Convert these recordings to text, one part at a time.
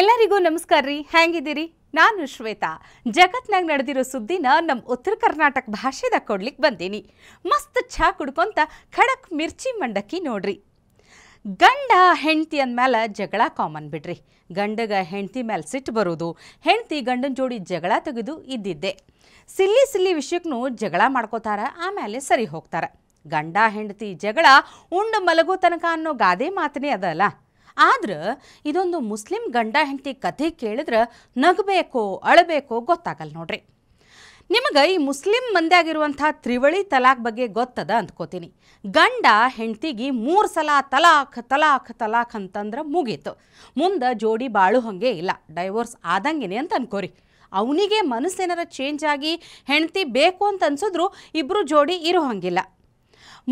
ಎಲ್ಲರಿಗೂ ನಮಸ್ಕಾರ ರೀ ಹ್ಯಾಂಗಿದ್ದೀರಿ ನಾನು ಶ್ವೇತಾ ಜಗತ್ನಾಗ ನಡೆದಿರೋ ಸುದ್ದಿನ ನಮ್ಮ ಉತ್ತರ ಕರ್ನಾಟಕ ಭಾಷೆದಾಗ ಕೊಡ್ಲಿಕ್ಕೆ ಬಂದೀನಿ ಮಸ್ತ್ ಛಾ ಕುಡ್ಕೊಂತ ಖಡಕ್ ಮಿರ್ಚಿ ಮಂಡಕ್ಕಿ ನೋಡ್ರಿ ಗಂಡ ಹೆಂಡ್ತಿ ಅಂದಮೇಲೆ ಜಗಳ ಕಾಮನ್ ಬಿಡ್ರಿ ಗಂಡಗ ಹೆಂಡ್ತಿ ಮೇಲೆ ಸಿಟ್ಟು ಬರೋದು ಹೆಂಡತಿ ಗಂಡನ ಜೋಡಿ ಜಗಳ ತೆಗೆದು ಇದ್ದಿದ್ದೆ ಸಿಲ್ಲಿ ಸಿಲ್ಲಿ ವಿಷಯಕ್ಕೂ ಜಗಳ ಮಾಡ್ಕೋತಾರ ಆಮೇಲೆ ಸರಿ ಹೋಗ್ತಾರೆ ಗಂಡ ಹೆಂಡತಿ ಜಗಳ ಉಂಡು ಮಲಗೋ ತನಕ ಅನ್ನೋ ಗಾದೆ ಮಾತನೇ ಅದಲ್ಲ ಆದ್ರೆ ಇದೊಂದು ಮುಸ್ಲಿಂ ಗಂಡ ಹೆಂಡತಿ ಕಥೆ ಕೇಳಿದ್ರೆ ನಗಬೇಕೋ ಅಳಬೇಕೋ ಗೊತ್ತಾಗಲ್ಲ ನೋಡ್ರಿ ನಿಮಗೆ ಈ ಮುಸ್ಲಿಂ ಮಂದಿಯಾಗಿರುವಂಥ ತ್ರಿವಳಿ ತಲಾಖ್ ಬಗ್ಗೆ ಗೊತ್ತದ ಅಂದ್ಕೋತೀನಿ ಗಂಡ ಹೆಂಡ್ತಿಗೆ ಮೂರು ಸಲ ತಲಾಖ್ ತಲಾಖ್ ತಲಾಖ್ ಅಂತಂದ್ರೆ ಮುಗೀತು ಮುಂದೆ ಜೋಡಿ ಬಾಳು ಹಂಗೆ ಇಲ್ಲ ಡೈವೋರ್ಸ್ ಆದಂಗೆನೆ ಅಂತ ಅನ್ಕೋರಿ ಅವನಿಗೆ ಮನಸ್ಸೇನಾರ ಚೇಂಜ್ ಆಗಿ ಹೆಂಡತಿ ಬೇಕು ಅಂತ ಅನ್ಸಿದ್ರು ಇಬ್ಬರು ಜೋಡಿ ಇರೋ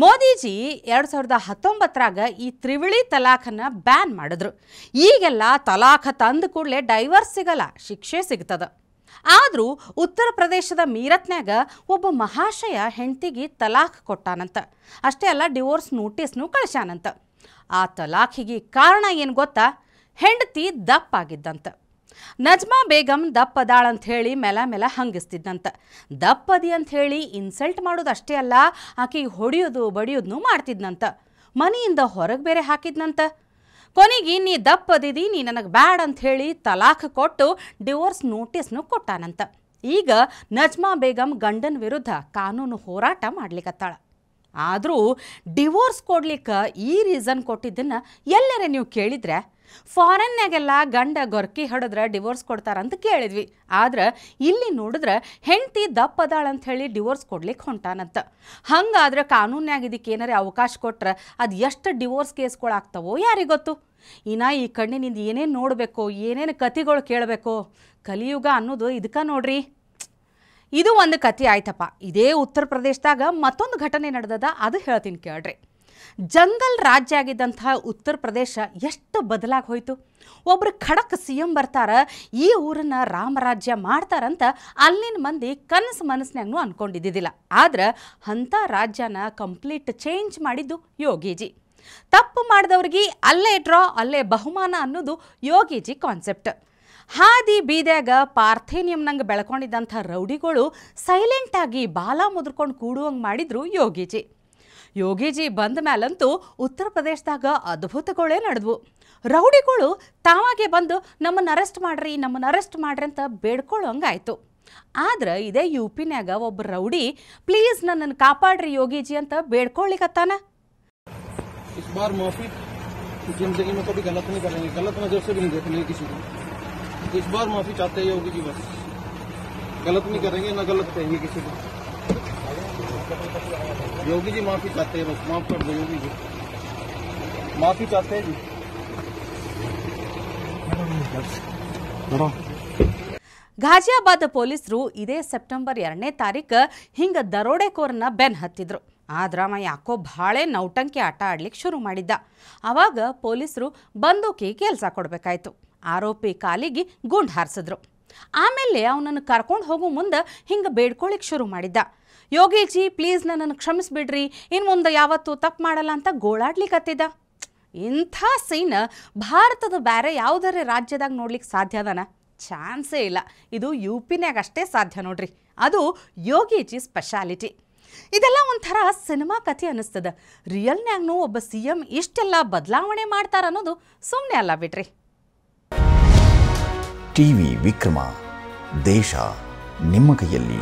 ಮೋದಿಜಿ ಎರಡು ಸಾವಿರದ ಹತ್ತೊಂಬತ್ತರಾಗ ಈ ತ್ರಿವಳಿ ತಲಾಖನ್ನ ಬ್ಯಾನ್ ಮಾಡಿದ್ರು ಈಗೆಲ್ಲ ತಲಾಖ ತಂದ ಕೂಡಲೇ ಡೈವರ್ಸ್ ಸಿಗಲ್ಲ ಶಿಕ್ಷೆ ಸಿಗ್ತದ ಆದರೂ ಉತ್ತರ ಪ್ರದೇಶದ ಮೀರತ್ನಾಗ ಒಬ್ಬ ಮಹಾಶಯ ಹೆಂಡತಿಗೆ ತಲಾಖ್ ಕೊಟ್ಟಾನಂತ ಅಷ್ಟೇ ಅಲ್ಲ ಡಿವೋರ್ಸ್ ನೋಟಿಸ್ನು ಕಳಿಸ್ಯಾನಂತ ಆ ತಲಾಖಿಗೆ ಕಾರಣ ಏನು ಗೊತ್ತಾ ಹೆಂಡತಿ ದಪ್ಪಾಗಿದ್ದಂತೆ ನಜ್ಮಾ ಬೇಗಂ ದಪ್ಪದಾಳ ಅಂತ ಹೇಳಿ ಮೆಲ ಮೆಲ ಹಂಗಿಸ್ತಿದ್ನಂತ ದಪ್ಪದಿ ಅಂತ ಹೇಳಿ ಇನ್ಸಲ್ಟ್ ಮಾಡೋದು ಅಷ್ಟೇ ಅಲ್ಲ ಆಕೆ ಹೊಡೆಯೋದು ಬಡಿಯೋದನ್ನು ಮಾಡ್ತಿದ್ನಂತ ಮನೆಯಿಂದ ಹೊರಗೆ ಬೇರೆ ಹಾಕಿದ್ನಂತ ಕೊನೆಗೆ ನೀ ದಪ್ಪದಿದಿ ನೀ ನನಗೆ ಬ್ಯಾಡ್ ಅಂತ ಹೇಳಿ ತಲಾಖ್ ಕೊಟ್ಟು ಡಿವೋರ್ಸ್ ನೋಟಿಸ್ನು ಕೊಟ್ಟಾನಂತ ಈಗ ನಜ್ಮಾ ಬೇಗಂ ಗಂಡನ ವಿರುದ್ಧ ಕಾನೂನು ಹೋರಾಟ ಮಾಡ್ಲಿಕ್ಕತ್ತಾಳ ಆದರೂ ಡಿವೋರ್ಸ್ ಕೊಡ್ಲಿಕ್ಕೆ ಈ ರೀಸನ್ ಕೊಟ್ಟಿದ್ದನ್ನು ಎಲ್ಲರೇ ನೀವು ಕೇಳಿದ್ರೆ ಫಾರೆನ್ನಾಗೆಲ್ಲ ಗಂಡ ಗೊರ್ಕಿ ಹಡಿದ್ರೆ ಡಿವೋರ್ಸ್ ಕೊಡ್ತಾರಂತ ಕೇಳಿದ್ವಿ ಆದ್ರೆ ಇಲ್ಲಿ ನೋಡಿದ್ರೆ ಹೆಂಡತಿ ದಪ್ಪದಾಳಂತ ಹೇಳಿ ಡಿವೋರ್ಸ್ ಕೊಡ್ಲಿಕ್ಕೆ ಹೊಂಟಾನಂತ ಹಂಗಾದ್ರೆ ಕಾನೂನ್ಯಾಗ ಇದಕ್ಕೆ ಏನಾರೇ ಅವಕಾಶ ಕೊಟ್ರೆ ಅದು ಎಷ್ಟು ಡಿವೋರ್ಸ್ ಕೇಸ್ಗಳಾಗ್ತವೋ ಯಾರಿಗೊತ್ತು ಇನ್ನ ಈ ಕಣ್ಣಿನಿಂದ ಏನೇನು ನೋಡಬೇಕು ಏನೇನು ಕಥೆಗಳು ಕೇಳಬೇಕು ಕಲಿಯುಗ ಅನ್ನೋದು ಇದಕ್ಕೆ ನೋಡ್ರಿ ಇದು ಒಂದು ಕತೆ ಆಯ್ತಪ್ಪ ಇದೇ ಉತ್ತರ ಪ್ರದೇಶದಾಗ ಮತ್ತೊಂದು ಘಟನೆ ನಡೆದದ ಅದು ಹೇಳ್ತೀನಿ ಕೇಳ್ರಿ ಜಂಗಲ್ ರಾಜ್ಯ ಆಗಿದ್ದಂತಹ ಉತ್ತರ ಪ್ರದೇಶ ಎಷ್ಟು ಬದಲಾಗಿ ಹೋಯಿತು ಒಬ್ಬರು ಖಡಕ್ ಸಿ ಎಂ ಬರ್ತಾರ ಈ ಊರನ್ನ ರಾಮರಾಜ್ಯ ಮಾಡ್ತಾರಂತ ಅಲ್ಲಿನ ಮಂದಿ ಕನಸು ಮನಸ್ಸಿನಾಗೂ ಅನ್ಕೊಂಡಿದ್ದಿದ್ದಿಲ್ಲ ಆದ್ರೆ ಅಂಥ ರಾಜ್ಯನ ಕಂಪ್ಲೀಟ್ ಚೇಂಜ್ ಮಾಡಿದ್ದು ಯೋಗೀಜಿ ತಪ್ಪು ಮಾಡಿದವ್ರಿಗೆ ಅಲ್ಲೇ ಡ್ರಾ ಅಲ್ಲೇ ಬಹುಮಾನ ಅನ್ನೋದು ಯೋಗೀಜಿ ಕಾನ್ಸೆಪ್ಟ್ ಹಾದಿ ಬೀದ್ಯಾಗ ಪಾರ್ಥೇನಿಯಂನಂಗೆ ಬೆಳ್ಕೊಂಡಿದ್ದಂಥ ರೌಡಿಗಳು ಸೈಲೆಂಟಾಗಿ ಬಾಲ ಮುದ್ರಕೊಂಡು ಕೂಡುವಂಗೆ ಮಾಡಿದ್ರು ಯೋಗೀಜಿ ಯೋಗೀಜಿ ಬಂದ ಮೇಲಂತೂ ಉತ್ತರ ಪ್ರದೇಶದಾಗ ಅದ್ಭುತಗಳೇ ನಡೆದವು ರೌಡಿಗಳು ತಾವಾಗೆ ಬಂದು ನಮ್ಮನ್ನ ಅರೆಸ್ಟ್ ಮಾಡ್ರಿ ನಮ್ಮನ್ನ ಅರೆಸ್ಟ್ ಮಾಡ್ರಿ ಅಂತ ಬೇಡ್ಕೊಳ್ಳೋಂಗಾಯ್ತು ಆದ್ರೆ ಇದೇ ಯು ಪಿನ್ಯಾಗ ಒಬ್ಬ ರೌಡಿ ಪ್ಲೀಸ್ ನನ್ನನ್ನು ಕಾಪಾಡ್ರಿ ಯೋಗೀಜಿ ಅಂತ ಬೇಡ್ಕೊಳ್ಳಿಕತ್ತಾನ इस बार माफी चाहते हैं योगी जी बस गलत नहीं करेंगे ना गलत कहेंगे किसी को योगी जी माफी चाहते हैं बस माफ कर दो योगी जी माफी चाहते हैं जी ಗಾಜಿಯಾಬಾದ್ ಪೊಲೀಸರು ಇದೇ ಸೆಪ್ಟೆಂಬರ್ ಎರಡನೇ ತಾರೀಕು ಹಿಂಗ ದರೋಡೆಕೋರನ್ನ ಬೆನ್ ಹತ್ತಿದ್ರು ಆದ್ರ ಯಾಕೋ ಭಾಳೆ ನೌಟಂಕಿ ಆಟ ಆಡ್ಲಿಕ್ಕೆ ಶುರು ಮಾಡಿದ್ದ ಆವಾಗ ಪೊಲೀಸರು ಬಂದೂಕಿ ಕೆಲಸ ಕೊಡಬೇಕಾಯ್ತು ಆರೋಪಿ ಕಾಲಿಗೆ ಗುಂಡ್ ಹಾರಿಸಿದ್ರು ಆಮೇಲೆ ಅವನನ್ನು ಕರ್ಕೊಂಡು ಹೋಗೋ ಮುಂದೆ ಹಿಂಗೆ ಬೇಡ್ಕೊಳ್ಳಿಕ್ಕೆ ಶುರು ಮಾಡಿದ್ದ ಯೋಗೀಜಿ ಪ್ಲೀಸ್ ನನ್ನನ್ನು ಕ್ಷಮಿಸಿಬಿಡ್ರಿ ಇನ್ನು ಮುಂದೆ ಯಾವತ್ತೂ ತಪ್ಪು ಮಾಡಲ್ಲ ಅಂತ ಗೋಳಾಡ್ಲಿಕ್ಕತ್ತಿದ್ದ ಇಂಥ ಸೀನ್ ಭಾರತದ ಬೇರೆ ಯಾವುದರ ರಾಜ್ಯದಾಗ ನೋಡ್ಲಿಕ್ಕೆ ಸಾಧ್ಯ ಸಾಧ್ಯದನ ಚಾನ್ಸೇ ಇಲ್ಲ ಇದು ಯು ಪಿನ್ಯಾಗ ಅಷ್ಟೇ ಸಾಧ್ಯ ನೋಡ್ರಿ ಅದು ಯೋಗೀಜಿ ಸ್ಪೆಷಾಲಿಟಿ ಇದೆಲ್ಲ ಒಂಥರ ಸಿನಿಮಾ ಕಥೆ ಅನ್ನಿಸ್ತದ ರಿಯಲ್ನ್ಯಾಗ್ನೂ ಒಬ್ಬ ಸಿ ಎಂ ಇಷ್ಟೆಲ್ಲ ಬದಲಾವಣೆ ಮಾಡ್ತಾರ ಅನ್ನೋದು ಸುಮ್ಮನೆ ಅಲ್ಲ ಬಿಡ್ರಿ ಟಿವಿ ವಿಕ್ರಮ ದೇಶ ನಿಮ್ಮ ಕೈಯಲ್ಲಿ